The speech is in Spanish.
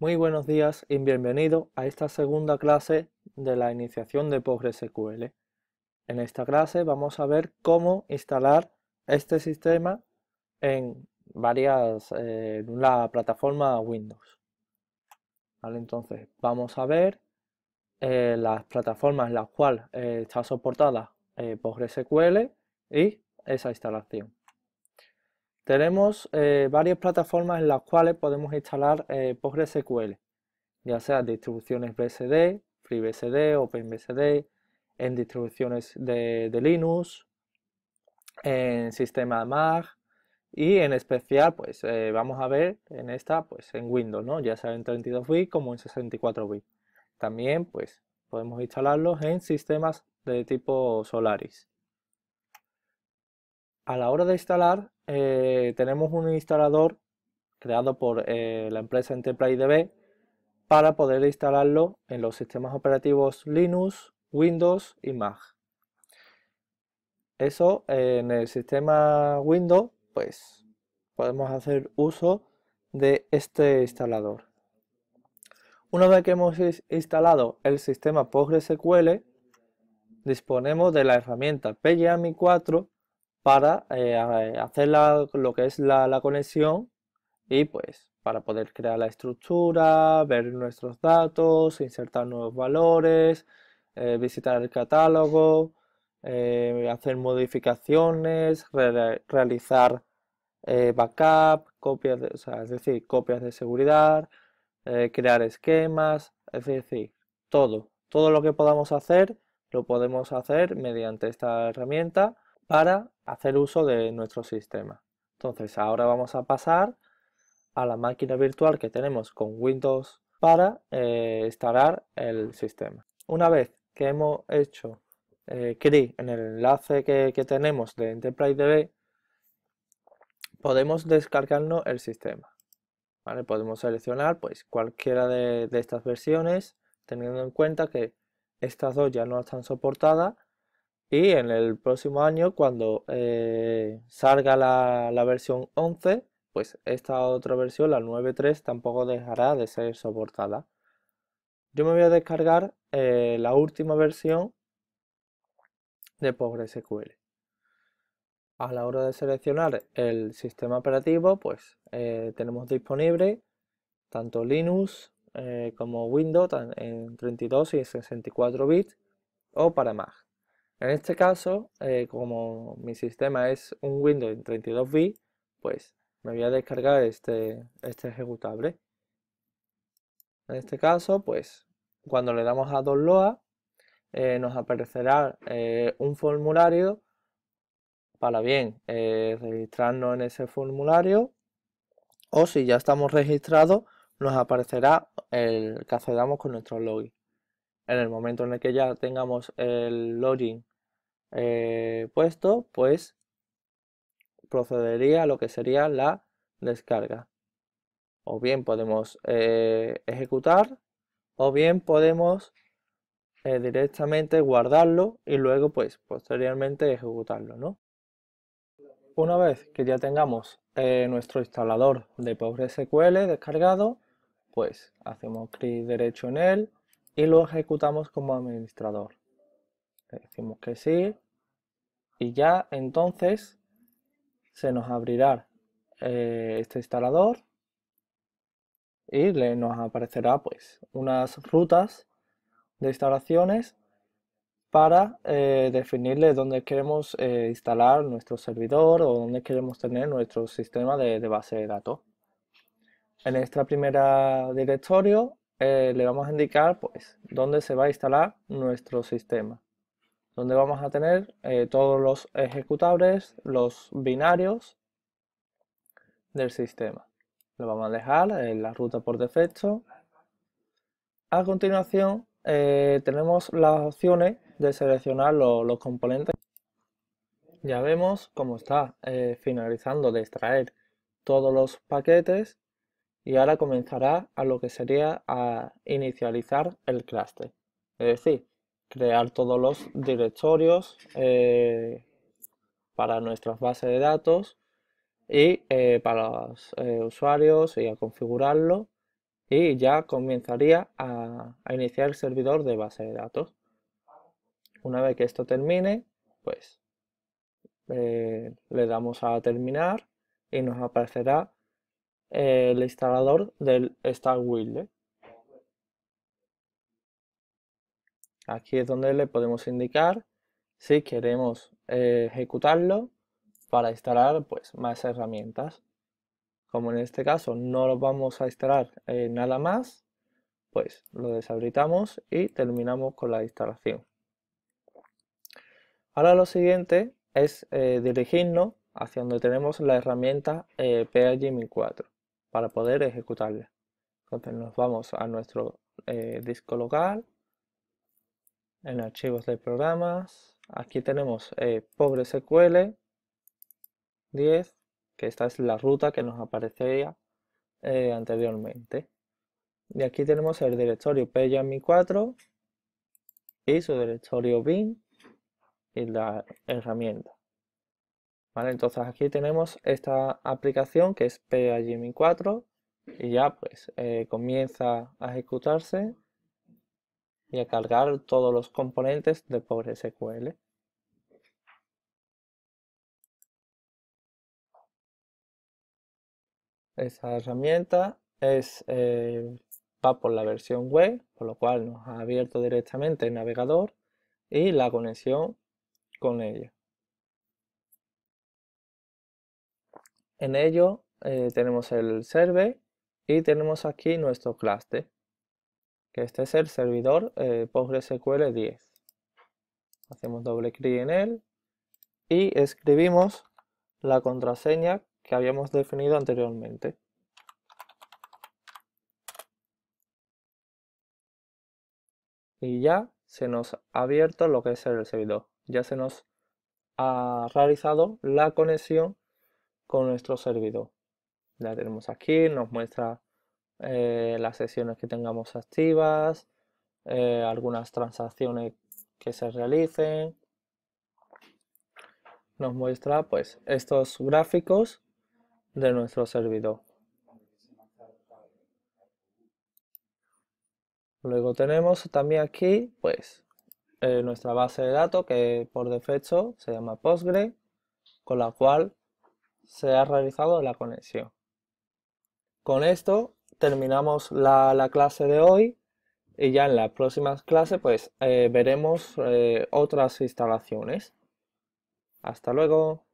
Muy buenos días y bienvenido a esta segunda clase de la iniciación de PostgreSQL. En esta clase vamos a ver cómo instalar este sistema en varias eh, la plataforma Windows. entonces vamos a ver eh, las plataformas en las cuales eh, está soportada PostgreSQL y esa instalación. Tenemos eh, varias plataformas en las cuales podemos instalar eh, PostgreSQL, ya sea distribuciones BSD, FreeBSD, OpenBSD, en distribuciones de, Linux, en sistema Mac y en especial, pues eh, vamos a ver en esta, pues en Windows, ya sea en 32 bits como en 64 bits. También, pues podemos instalarlos en sistemas de tipo Solaris a la hora de instalar, eh, tenemos un instalador creado por eh, la empresa EnterpriseDB para poder instalarlo en los sistemas operativos Linux, Windows y Mac. Eso eh, en el sistema Windows, pues podemos hacer uso de este instalador. Una vez que hemos instalado el sistema PostgreSQL, disponemos de la herramienta PGAMI 4 para eh, eh, hacer lo que es la, conexión y pues para poder crear la estructura, ver nuestros datos, insertar nuevos valores, eh, visitar el catálogo, hacer modificaciones, realizar backup, copias, de, es decir, copias de seguridad, crear esquemas, es decir, todo, todo lo que podamos hacer lo podemos hacer mediante esta herramienta para hacer uso de nuestro sistema. Entonces ahora vamos a pasar a la máquina virtual que tenemos con Windows para eh, instalar el sistema. Una vez que hemos hecho eh, clic en el enlace que, tenemos de Enterprise DB, podemos descargarnos el sistema. ¿vale? Podemos seleccionar pues, cualquiera de estas versiones, teniendo en cuenta que estas dos ya no están soportadas y en el próximo año, cuando eh, salga la, versión 11, pues esta otra versión, la 9.3, tampoco dejará de ser soportada. Yo me voy a descargar eh, la última versión de PostgreSQL. A la hora de seleccionar el sistema operativo, pues eh, tenemos disponible tanto Linux como Windows en 32 y 64 bits o para Mac. En este caso, eh, como mi sistema es un Windows 32 b pues me voy a descargar este, este ejecutable. En este caso, pues cuando le damos a download, eh, nos aparecerá eh, un formulario para bien registrarnos en ese formulario o si ya estamos registrados, nos aparecerá el que accedamos con nuestro login. En el momento en el que ya tengamos el login eh, puesto, pues procedería a lo que sería la descarga. O bien podemos eh, ejecutar, o bien podemos eh, directamente guardarlo y luego, pues, posteriormente ejecutarlo, ¿no? Una vez que ya tengamos nuestro instalador de PostgreSQL descargado, pues hacemos clic derecho en él y lo ejecutamos como administrador. Le decimos que sí. Y ya entonces se nos abrirá eh, este instalador y le, nos aparecerá pues unas rutas de instalaciones para eh, definirle dónde queremos eh, instalar nuestro servidor o dónde queremos tener nuestro sistema de, base de datos. En esta primera directorio le vamos a indicar pues dónde se va a instalar nuestro sistema donde vamos a tener eh, todos los ejecutables, los binarios del sistema. Lo vamos a dejar en la ruta por defecto. A continuación eh, tenemos las opciones de seleccionar los componentes. Ya vemos cómo está eh, finalizando de extraer todos los paquetes y ahora comenzará a lo que sería a inicializar el cluster Es decir, crear todos los directorios eh, para nuestras bases de datos y eh, para los eh, usuarios y a configurarlo y ya comenzaría a, iniciar el servidor de base de datos. Una vez que esto termine, pues le damos a terminar y nos aparecerá el instalador del Star Aquí es donde le podemos indicar si queremos eh, ejecutarlo para instalar pues, más herramientas. Como en este caso no lo vamos a instalar eh, nada más, pues lo deshabilitamos y terminamos con la instalación. Ahora lo siguiente es eh, dirigirnos hacia donde tenemos la herramienta eh, 4 para poder ejecutarla. Entonces nos vamos a nuestro disco local en archivos de programas. Aquí tenemos eh, pobre sql 10, que esta es la ruta que nos aparecía eh, anteriormente. Y aquí tenemos el directorio pymi 4 y su directorio bin y la herramienta. Vale, entonces aquí tenemos esta aplicación que es pgmi 4 y ya pues eh, comienza a ejecutarse y a cargar todos los componentes de PowerSQL. Esa herramienta es, eh, va por la versión web, por lo cual nos ha abierto directamente el navegador y la conexión con ella. En ello eh, tenemos el server y tenemos aquí nuestro cluster que este es el servidor eh, PostgreSQL 10. Hacemos doble clic en él y escribimos la contraseña que habíamos definido anteriormente. Y ya se nos ha abierto lo que es el servidor. Ya se nos ha realizado la conexión con nuestro servidor. La tenemos aquí, nos muestra eh, las sesiones que tengamos activas, eh, algunas transacciones que se realicen. Nos muestra pues estos gráficos de nuestro servidor. Luego tenemos también aquí pues eh, nuestra base de datos que por defecto se llama Postgre, con la cual se ha realizado la conexión. Con esto terminamos la, clase de hoy y ya en la próxima clase pues eh, veremos eh, otras instalaciones. Hasta luego.